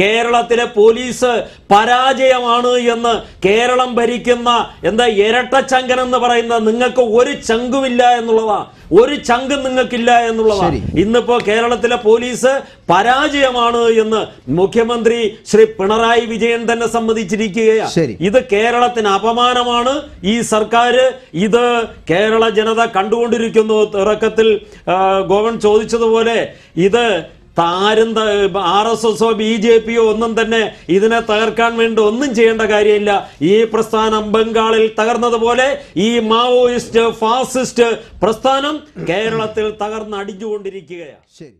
കേരളത്തിലെ പോലീസ് പരാജയമാണ് എന്ന് കേരളം ഭരിക്കുന്ന എന്താ ഇരട്ട ചങ്കൻ എന്ന് പറയുന്ന നിങ്ങൾക്ക് ഒരു ചങ്കുമില്ല എന്നുള്ളതാ ഒരു ചങ്ക് നിങ്ങൾക്കില്ല എന്നുള്ളതാ ഇന്നിപ്പോ കേരളത്തിലെ പോലീസ് പരാജയമാണ് എന്ന് മുഖ്യമന്ത്രി ശ്രീ പിണറായി വിജയൻ തന്നെ സമ്മതിച്ചിരിക്കുകയാണ് ഇത് കേരളത്തിന് അപമാനമാണ് ഈ സർക്കാർ ഇത് കേരള ജനത കണ്ടുകൊണ്ടിരിക്കുന്നു തുറക്കത്തിൽ ഗോവൻ ചോദിച്ചതുപോലെ ഇത് താരും ആർ എസ് എസോ ബി ജെ പിയോ ഒന്നും തന്നെ ഇതിനെ തകർക്കാൻ വേണ്ടി ഒന്നും ചെയ്യേണ്ട കാര്യമില്ല ഈ പ്രസ്ഥാനം ബംഗാളിൽ തകർന്നതുപോലെ ഈ മാവോയിസ്റ്റ് ഫാസിസ്റ്റ് പ്രസ്ഥാനം കേരളത്തിൽ തകർന്നടിഞ്ഞുകൊണ്ടിരിക്കുകയാണ് ശരി